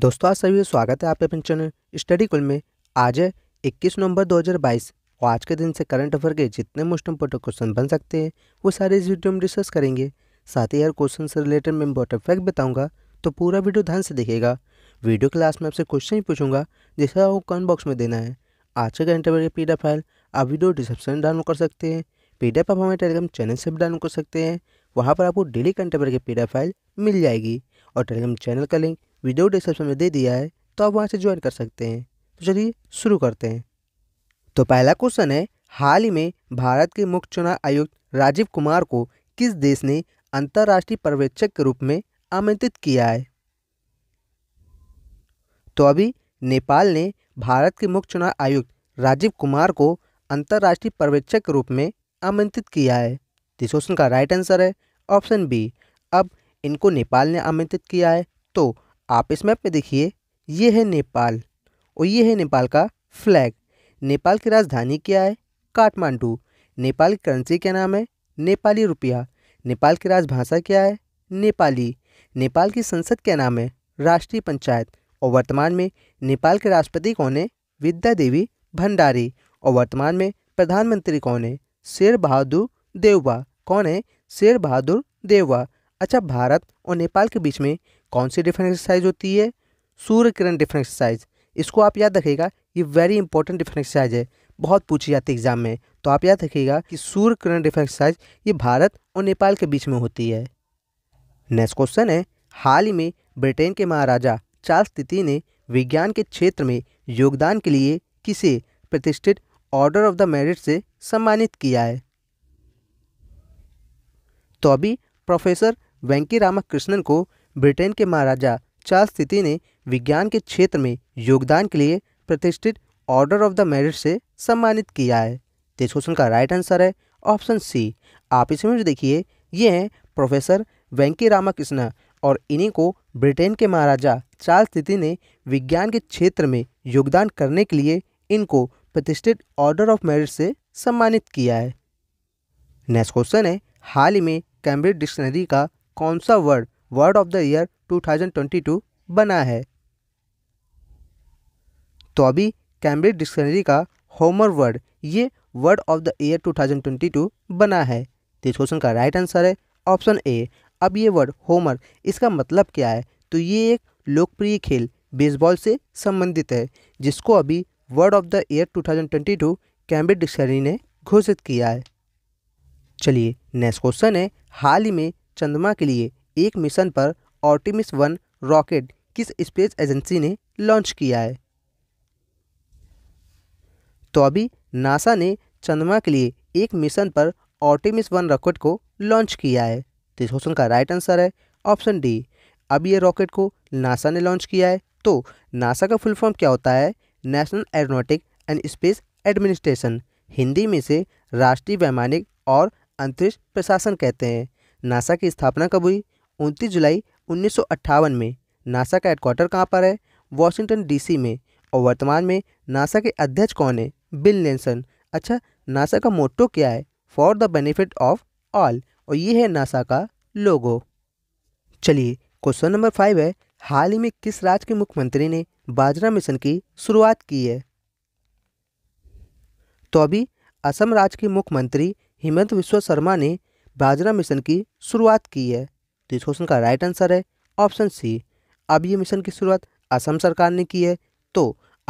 दोस्तों आज सभी स्वागत है आपके अपने चैनल स्टडी कुल में आज है इक्कीस नवंबर 2022 और आज के दिन से करंट अफेयर के जितने मोस्ट इम्पोर्टेंट क्वेश्चन बन सकते हैं वो सारे इस वीडियो में डिस्कस करेंगे साथ ही हर क्वेश्चन से रिलेटेड मैं इम्पोर्टेंट फैक्ट बताऊँगा तो पूरा वीडियो ध्यान से देखेगा वीडियो क्लास में आपसे क्वेश्चन ही पूछूंगा जिसका आपको कमेंट बॉक्स में देना है आज के करंट अफेयर की पी फाइल आप वीडियो डिस्क्रिप्शन डाउनलोड कर सकते हैं पी आप हमारे टेलीग्राम चैनल से भी डाउनलोड कर सकते हैं वहाँ पर आपको डेली करंट अफेयर की पी फाइल मिल जाएगी और टेलीग्राम चैनल का लिंक वीडियो डिस्क्रिप्शन में दे दिया है तो आप वहाँ से ज्वाइन कर सकते हैं तो चलिए शुरू करते हैं तो पहला क्वेश्चन है हाल ही में भारत के मुख्य चुनाव आयुक्त राजीव कुमार को किस देश ने अंतर्राष्ट्रीय पर्यवेक्षक के रूप में आमंत्रित किया है तो अभी नेपाल ने भारत के मुख्य चुनाव आयुक्त राजीव कुमार को अंतर्राष्ट्रीय पर्यवेक्षक के रूप में आमंत्रित किया है इस क्वेश्चन का राइट आंसर है ऑप्शन बी अब इनको नेपाल ने आमंत्रित किया है तो आप इस मैप में देखिए ये है नेपाल और ये है नेपाल का फ्लैग नेपाल की राजधानी क्या है काठमांडू नेपाल की करेंसी क्या नाम है नेपाली रुपया नेपाल की राजभाषा क्या है नेपाली नेपाल की संसद क्या नाम है राष्ट्रीय पंचायत और वर्तमान में नेपाल के राष्ट्रपति कौन है विद्या देवी भंडारी और वर्तमान में प्रधानमंत्री कौन है शेर बहादुर देववा कौन है शेर बहादुर देववा अच्छा भारत और नेपाल के बीच में कौन सी डिफरेंट एक्सरसाइज होती है सूर्य किरण डिफरेंट एक्सरसाइज इसको आप याद रखिएगा ये वेरी इंपॉर्टेंट डिफरेंट एक्सरसाइज है बहुत पूछी जाती है एग्जाम में तो आप याद रखिएगा कि सूर्य किरण डिफरेंट एक्सरसाइज ये भारत और नेपाल के बीच में होती है नेक्स्ट क्वेश्चन है हाल ही में ब्रिटेन के महाराजा चार्ल्स तिथि ने विज्ञान के क्षेत्र में योगदान के लिए किसे प्रतिष्ठित ऑर्डर ऑफ द मेरिट से सम्मानित किया है तो अभी प्रोफेसर वेंकी रामाकृष्णन को ब्रिटेन के महाराजा चार्ल्स स्थिति ने विज्ञान के क्षेत्र में योगदान के लिए प्रतिष्ठित ऑर्डर ऑफ द मेरिट से सम्मानित किया है तो इस क्वेश्चन का राइट आंसर है ऑप्शन सी आप इसमें जो देखिए ये हैं प्रोफेसर वेंकी रामाकृष्ण और इन्हीं को ब्रिटेन के महाराजा चार्ल्स स्थिति ने विज्ञान के क्षेत्र में योगदान करने के लिए इनको प्रतिष्ठित ऑर्डर ऑफ मेरिट से सम्मानित किया है नेक्स्ट क्वेश्चन है हाल ही में कैम्ब्रिज डिक्शनरी का कौन सा word word of the year 2022 बना है तो अभी कैम्ब्रिज डिक्शनरी का होमर वर्ड ये वर्ड ऑफ द ईयर 2022 बना है तो इस क्वेश्चन का राइट आंसर है ऑप्शन ए अब ये वर्ड होमर इसका मतलब क्या है तो ये एक लोकप्रिय खेल बेसबॉल से संबंधित है जिसको अभी word of the year 2022 Cambridge dictionary ने घोषित किया है चलिए नेक्स्ट क्वेश्चन है हाल ही में चंद्रमा के लिए एक मिशन पर ऑर्टिमिस वन रॉकेट किस स्पेस एजेंसी ने लॉन्च किया है तो अभी नासा ने चंद्रमा के लिए एक मिशन पर ऑर्टिमिस वन रॉकेट को लॉन्च किया है तो इस क्वेश्चन का राइट आंसर है ऑप्शन डी अब ये रॉकेट को नासा ने लॉन्च किया है तो नासा का फुल फॉर्म क्या होता है national aeronautic and space administration Hindi में से राष्ट्रीय वैमानिक और अंतरिक्ष प्रशासन कहते हैं नासा की स्थापना कब हुई उनतीस जुलाई उन्नीस में नासा का हेडक्वार्टर कहाँ पर है वॉशिंगटन डीसी में और वर्तमान में नासा के अध्यक्ष कौन है बिल नेल्सन अच्छा नासा का मोटो क्या है for the benefit of all और ये है नासा का लोगो चलिए क्वेश्चन नंबर फाइव है हाल ही में किस राज्य के मुख्यमंत्री ने बाजरा मिशन की शुरुआत की है तो अभी असम राज्य के मुख्यमंत्री हेमंत विश्व शर्मा ने बाजरा मिशन की शुरुआत की है तो इस क्वेश्चन का राइट आंसर है ऑप्शन सी अब ये मिशन की शुरुआत असम सरकार ने की है तो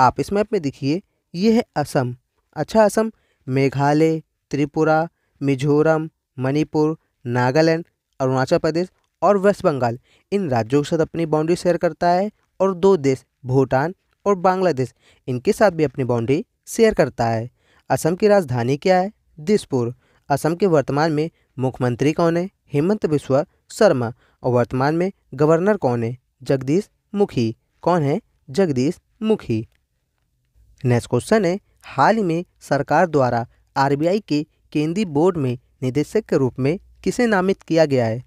आप इस मैप में देखिए ये है असम अच्छा असम मेघालय त्रिपुरा मिजोरम मणिपुर नागालैंड अरुणाचल प्रदेश और वेस्ट बंगाल इन राज्यों के साथ अपनी बाउंड्री शेयर करता है और दो देश भूटान और बांग्लादेश इनके साथ भी अपनी बाउंड्री शेयर करता है असम की राजधानी क्या है दिसपुर असम के वर्तमान में मुख्यमंत्री कौन है हेमंत विश्व शर्मा और वर्तमान में गवर्नर कौन है जगदीश मुखी कौन है जगदीश मुखी नेक्स्ट क्वेश्चन है हाल ही में सरकार द्वारा आरबीआई के केंद्रीय बोर्ड में निदेशक के रूप में किसे नामित किया गया है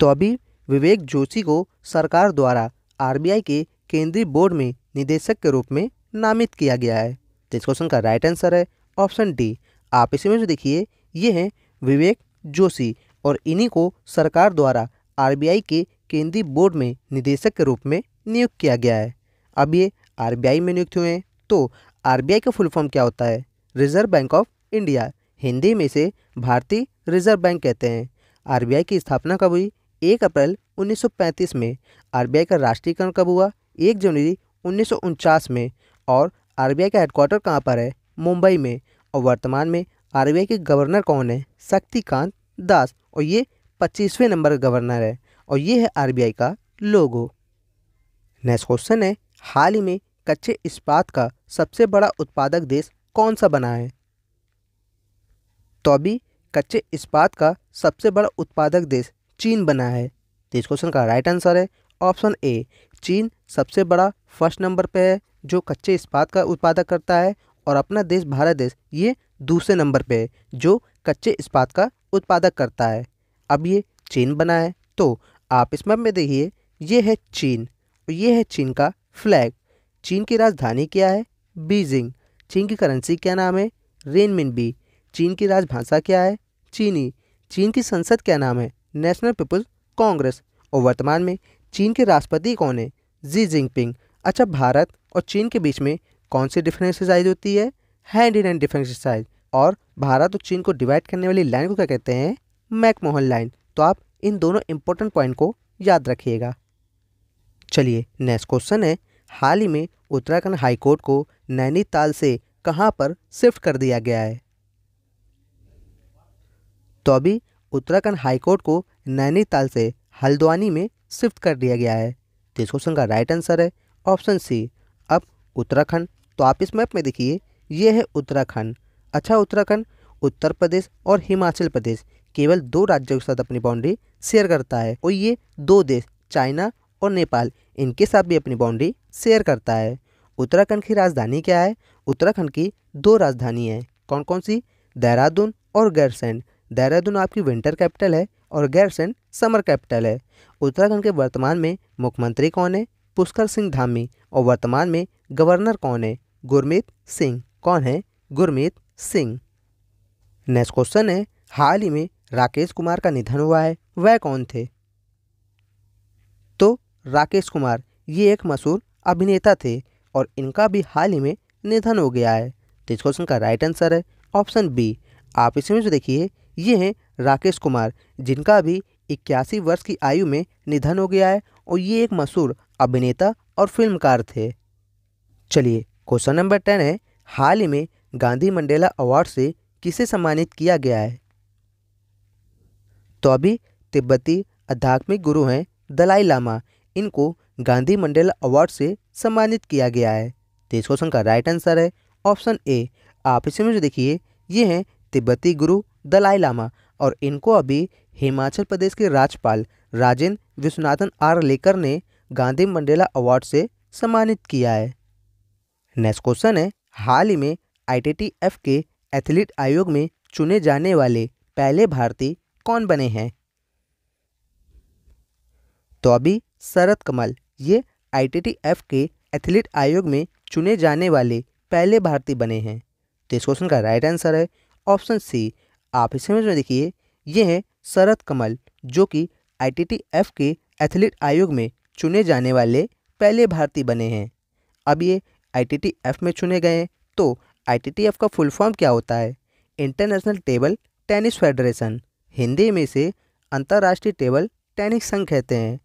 तो अभी विवेक जोशी को सरकार द्वारा आरबीआई के केंद्रीय बोर्ड में निदेशक के रूप में नामित किया गया है तो इस क्वेश्चन का राइट आंसर है ऑप्शन डी आप इसमें जो देखिए ये हैं विवेक जोशी और इन्हीं को सरकार द्वारा आरबीआई के केंद्रीय बोर्ड में निदेशक के रूप में नियुक्त किया गया है अब ये आरबीआई में नियुक्त हुए हैं तो आरबीआई का फुल फॉर्म क्या होता है Reserve Bank of India Hindi में इसे भारतीय रिजर्व बैंक कहते हैं आरबीआई की स्थापना कब हुई एक अप्रैल 1935 में आरबीआई का राष्ट्रीयकरण कब हुआ एक जनवरी उन्नीस में और आर का हेडक्वार्टर कहाँ पर है मुंबई में और वर्तमान में आरबीआई के गवर्नर कौन है शक्तिकांत दास और ये पच्चीसवें नंबर का गवर्नर है और ये है आर का लोगो नेक्स्ट क्वेश्चन है हाल ही में कच्चे इस्पात का सबसे बड़ा उत्पादक देश कौन सा बना है तो अभी कच्चे इस्पात का सबसे बड़ा उत्पादक देश चीन बना है तो इस क्वेश्चन का राइट आंसर है ऑप्शन ए चीन सबसे बड़ा फर्स्ट नंबर पे है जो कच्चे इस्पात का उत्पादक करता है और अपना देश भारत देश ये दूसरे नंबर पे है जो कच्चे इस्पात का उत्पादक करता है अब ये चीन बना है तो आप इस मैप में देखिए ये है चीन और ये है चीन का फ्लैग चीन की राजधानी क्या है बीजिंग चीन की करेंसी क्या नाम है बी चीन की राजभाषा क्या है चीनी चीन की संसद क्या नाम है नेशनल पीपल्स कांग्रेस और वर्तमान में चीन के राष्ट्रपति कौन है जी जिंगपिंग अच्छा भारत और चीन के बीच में कौन सी डिफेंस एक्सरसाइज होती है hand in hand defence exercise और भारत और चीन को डिवाइड करने वाली लाइन को क्या कहते हैं मैकमोहन लाइन तो आप इन दोनों इंपॉर्टेंट पॉइंट को याद रखिएगा चलिए नेक्स्ट क्वेश्चन है हाल ही में उत्तराखंड हाईकोर्ट को नैनीताल से कहाँ पर शिफ्ट कर दिया गया है तो अभी उत्तराखंड हाईकोर्ट को नैनीताल से हल्द्वानी में शिफ्ट कर दिया गया है तो इस क्वेश्चन का राइट आंसर है ऑप्शन सी अब उत्तराखंड तो आप इस मैप में देखिए ये है उत्तराखंड अच्छा उत्तराखंड उत्तर प्रदेश और हिमाचल प्रदेश केवल दो राज्यों के साथ अपनी बाउंड्री शेयर करता है और ये दो देश चाइना और नेपाल इनके साथ भी अपनी बाउंड्री शेयर करता है उत्तराखंड की राजधानी क्या है उत्तराखंड की दो राजधानी है कौन कौन सी देहरादून और गैरसैंड देहरादून आपकी विंटर कैपिटल है और गैरसैंड समर कैपिटल है उत्तराखंड के वर्तमान में मुख्यमंत्री कौन है पुष्कर सिंह धामी और वर्तमान में गवर्नर कौन है गुरमीत सिंह कौन है गुरमीत सिंह नेक्स्ट क्वेश्चन है हाल ही में राकेश कुमार का निधन हुआ है वह कौन थे तो राकेश कुमार ये एक मशहूर अभिनेता थे और इनका भी हाल ही में निधन हो गया है तो इस क्वेश्चन का राइट आंसर है ऑप्शन बी आप इसमें जो देखिए ये हैं राकेश कुमार जिनका भी इक्यासी वर्ष की आयु में निधन हो गया है और ये एक मशहूर अभिनेता और फिल्मकार थे चलिए क्वेश्चन नंबर टेन है हाल ही में गांधी मंडेला अवार्ड से किसे सम्मानित किया गया है तो अभी तिब्बती आध्यात्मिक गुरु हैं दलाई लामा इनको गांधी मंडेला अवार्ड से सम्मानित किया गया है तो इस क्वेश्चन का राइट आंसर है ऑप्शन ए आप इसमें जो देखिए ये हैं तिब्बती गुरु दलाई लामा और इनको अभी हिमाचल प्रदेश के राज्यपाल राजेंद्र विश्वनाथन आर लेकर ने गांधी मंडेला अवार्ड से सम्मानित किया है नेक्स्ट क्वेश्चन है हाल ही में आई के एथलीट आयोग में चुने जाने वाले पहले भारतीय कौन बने हैं तो अभी शरद कमल ये आई के एथलीट आयोग में चुने जाने वाले पहले भारतीय बने हैं तो इस क्वेश्चन का राइट आंसर है ऑप्शन सी आप इस समझ में देखिए ये हैं शरद कमल जो कि आई के एथलीट आयोग में चुने जाने वाले पहले भारतीय बने हैं अब ये आई में चुने गए तो आई का फुल फॉर्म क्या होता है International Table Tennis Federation Hindi में इसे अंतर्राष्ट्रीय टेबल टेनिस संघ कहते हैं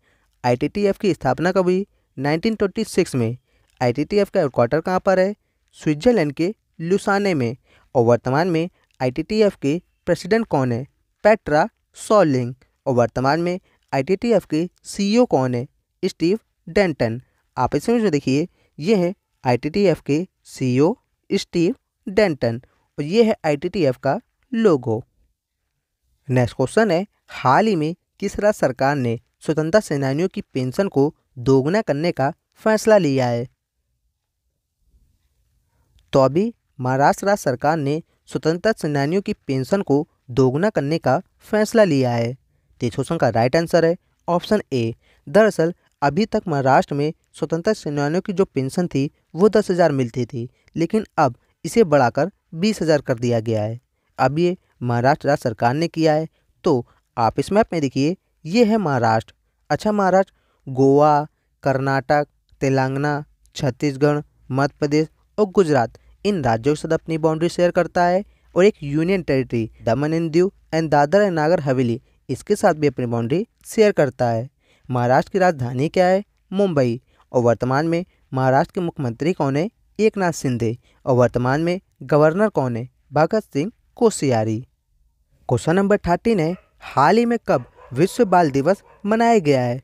आई की स्थापना कब हुई 1926 में एफ का हेडक्वार्टर कहाँ पर है स्विट्जरलैंड के लुसाने में और वर्तमान में एफ के प्रेसिडेंट कौन है पेट्रा सोलिंग और वर्तमान में एफ के सीईओ कौन है स्टीव डेंटन आप इसमें जो देखिए ये है आईटीटीएफ के सीईओ स्टीव डेंटन और ये है आईटीटीएफ का लोगो नेक्स्ट क्वेश्चन है हाल ही में किस राज्य सरकार ने स्वतंत्रता सेनानियों की पेंशन को दोगुना करने का फैसला लिया है तो अभी महाराष्ट्र राज्य सरकार ने स्वतंत्रता सेनानियों की पेंशन को दोगुना करने का फैसला लिया है तेज क्वेश्चन का राइट आंसर है ऑप्शन ए दरअसल अभी तक महाराष्ट्र में स्वतंत्रता सेनानियों की जो पेंशन थी वो दस हज़ार मिलती थी लेकिन अब इसे बढ़ाकर बीस हज़ार कर दिया गया है अब ये महाराष्ट्र राज्य सरकार ने किया है तो आप इस मैप में देखिए ये है महाराष्ट्र अच्छा महाराष्ट्र गोवा कर्नाटक तेलंगाना छत्तीसगढ़ मध्य प्रदेश और गुजरात इन राज्यों के साथ अपनी बाउंड्री शेयर करता है और एक union territory Daman and Diu and Dadra and Nagar Haveli इसके साथ भी अपनी बाउंड्री शेयर करता है महाराष्ट्र की राजधानी क्या है मुंबई और वर्तमान में महाराष्ट्र के मुख्यमंत्री कौन है एक नाथ शिंदे और वर्तमान में गवर्नर कौन है Bhagat Singh Koshyari question number thirteen है हाल ही में कब विश्व बाल दिवस मनाया गया है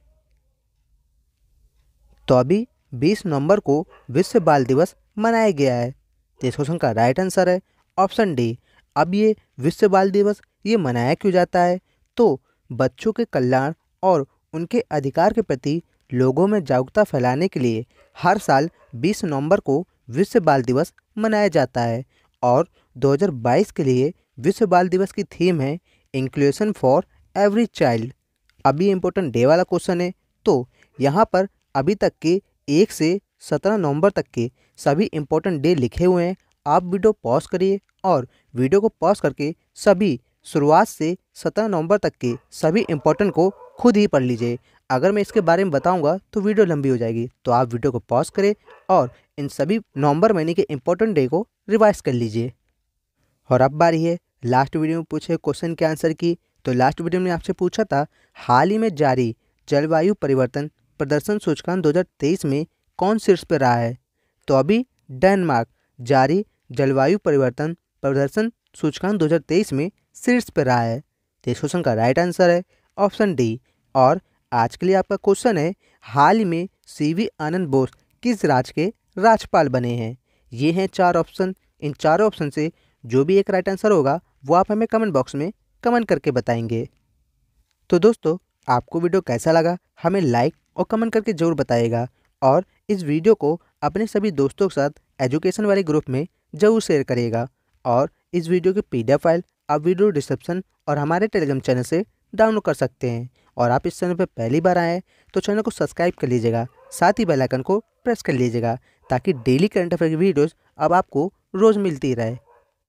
तो अभी 20 नवंबर को विश्व बाल दिवस मनाया गया है इस क्वेश्चन का राइट आंसर है ऑप्शन डी अब ये विश्व बाल दिवस ये मनाया क्यों जाता है तो बच्चों के कल्याण और उनके अधिकार के प्रति लोगों में जागरूकता फैलाने के लिए हर साल 20 नवंबर को विश्व बाल दिवस मनाया जाता है और 2022 के लिए विश्व बाल दिवस की थीम है इंक्लूसन फॉर एवरी चाइल्ड अभी इम्पोर्टेंट डे वाला क्वेश्चन है तो यहाँ पर अभी तक के एक से सत्रह नवंबर तक के सभी इम्पोर्टेंट डे लिखे हुए हैं आप वीडियो पॉज करिए और वीडियो को पॉज करके सभी शुरुआत से सत्रह नवंबर तक के सभी इम्पोर्टेंट को खुद ही पढ़ लीजिए अगर मैं इसके बारे में बताऊंगा तो वीडियो लंबी हो जाएगी तो आप वीडियो को पॉज करें और इन सभी नवंबर महीने के इंपॉर्टेंट डे को रिवाइज कर लीजिए और अब बारी है लास्ट वीडियो में पूछे क्वेश्चन के आंसर की तो लास्ट वीडियो में आपसे पूछा था हाल ही में जारी जलवायु परिवर्तन प्रदर्शन सूचकांक दो में कौन शीर्ष पर रहा है तो अभी डेनमार्क जारी जलवायु परिवर्तन प्रदर्शन सूचकांक दो में शीर्ष पर रहा है तो इस क्वेश्चन का राइट आंसर है ऑप्शन डी और आज के लिए आपका क्वेश्चन है हाल ही में सी वी आनंद बोस किस राज्य के राज्यपाल बने हैं ये हैं चार ऑप्शन इन चारों ऑप्शन से जो भी एक राइट आंसर होगा वो आप हमें कमेंट बॉक्स में कमेंट करके बताएंगे तो दोस्तों आपको वीडियो कैसा लगा हमें लाइक और कमेंट करके ज़रूर बताइएगा और इस वीडियो को अपने सभी दोस्तों के साथ एजुकेशन वाले ग्रुप में ज़रूर शेयर करिएगा और इस वीडियो की पी फाइल आप वीडियो डिस्क्रिप्शन और हमारे टेलीग्राम चैनल से डाउनलोड कर सकते हैं और आप इस चैनल पर पहली बार आएँ तो चैनल को सब्सक्राइब कर लीजिएगा साथ ही बेलाइकन को प्रेस कर लीजिएगा ताकि डेली करंट अफेयर की वीडियोज़ अब आपको रोज़ मिलती रहे